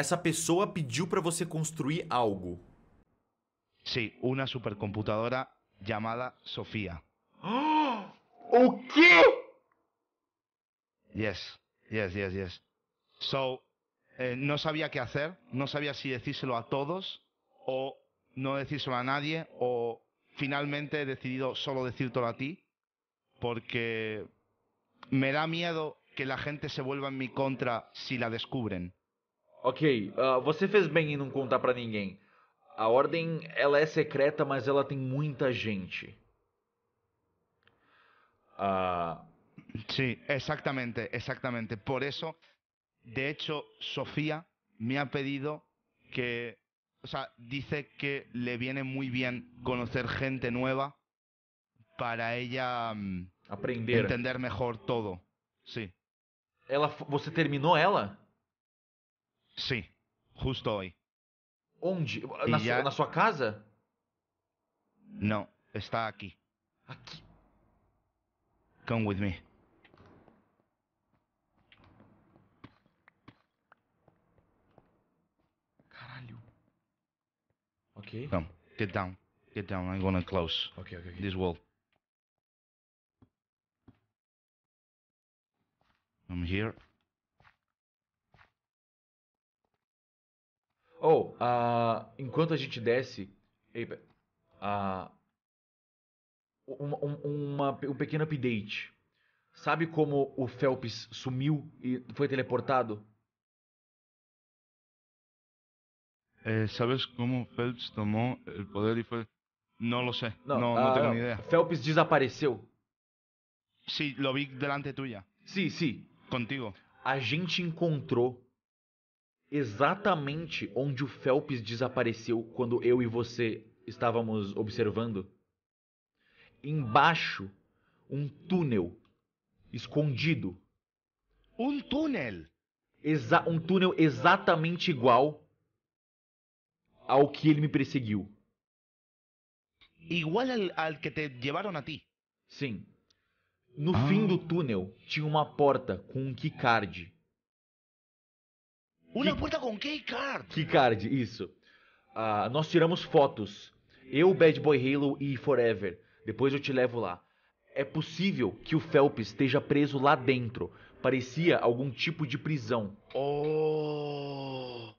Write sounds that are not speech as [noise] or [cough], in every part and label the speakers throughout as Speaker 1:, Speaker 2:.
Speaker 1: esa pessoa pidió para você construir algo. Sí, una supercomputadora llamada Sofía.
Speaker 2: [gasps] qué?
Speaker 1: Yes, yes, yes, yes. So, eh, no sabía qué hacer, no sabía si decírselo a todos o no decírselo a nadie o finalmente he decidido solo decírtelo a ti porque me da miedo que la gente se vuelva en mi contra si la descubren.
Speaker 2: Ok, uh, você fez bem em não contar para ninguém. A ordem, ela é secreta, mas ela tem muita gente. Uh...
Speaker 1: Sí, exactamente, exactamente. Por isso, de hecho, Sofía me ha pedido que, o sea, dice que le viene muy bien conocer gente nueva para ella mm, Aprender. entender
Speaker 2: mejor todo. Sí. Ela, você terminou ela? Sim, Rustoi. Onde? Na, su a... na, sua casa?
Speaker 1: Não, está aqui. Aqui. Come with me. Caralho. Ok. Come, get down. Get down, I'm gonna close. Ok, ok, ok. This wall. I'm here.
Speaker 2: oh, uh, enquanto a gente desce. Uh, uma, uma, um pequeno update. Sabe como o Phelps sumiu e foi teleportado?
Speaker 1: É, ¿Sabes o Phelps tomou o poder e foi. Não lo sé. não no, no uh,
Speaker 2: Phelps desapareceu. Sí, lo vi delante tuya. Sí, sí. Contigo. A gente encontrou exatamente onde o Phelps desapareceu quando eu e você estávamos observando? Embaixo, um túnel escondido. Um túnel? Exa um túnel exatamente igual ao que ele me perseguiu. Igual ao que te levaram a ti? Sim. No ah. fim do túnel tinha uma porta com um keycard
Speaker 1: Una que... puerta com keycard.
Speaker 2: Keycard, isso. Uh, nós tiramos fotos. Eu, Bad Boy Halo e Forever. Depois eu te levo lá. É possível que o Phelps esteja preso lá dentro. Parecia algum tipo de prisão.
Speaker 1: Oh.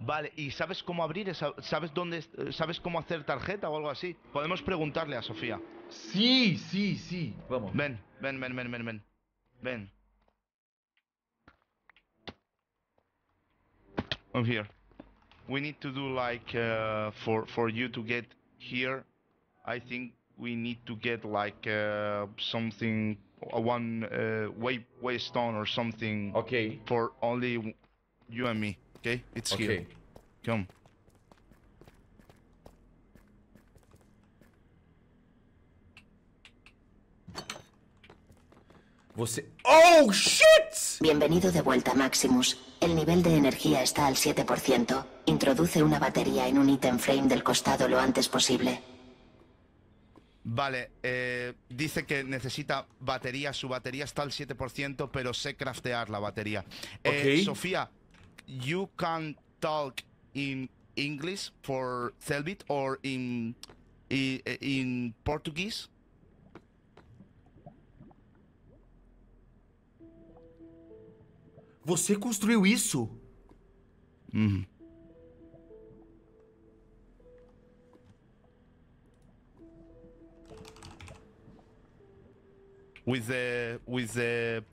Speaker 1: Vale, E sabes como abrir Essa, ¿Sabes onde? ¿Sabes como fazer tarjeta ou algo assim? Podemos perguntar-lhe a Sofia.
Speaker 2: Sim, sim,
Speaker 1: sim. Vamos. Ben, Ben, Ben, Ben, Ben, Ben. Ben. I'm here. We need to do like uh, for for you to get here. I think we need to get like uh, something a one uh, way way stone or something. Okay. For only you and me. Okay, it's okay. here. Come. Você. Oh shit! Bienvenido de vuelta, Maximus. El nivel de energía está al 7%. Introduce una batería en un item frame del costado lo antes posible. Vale, eh, dice que necesita batería. Su batería está al 7%, pero sé craftear la batería. Eh, Sofía, you can talk in English for Selbit or in, eh, in Portuguese?
Speaker 2: Você construiu isso?
Speaker 1: Uhum. With eh, the with the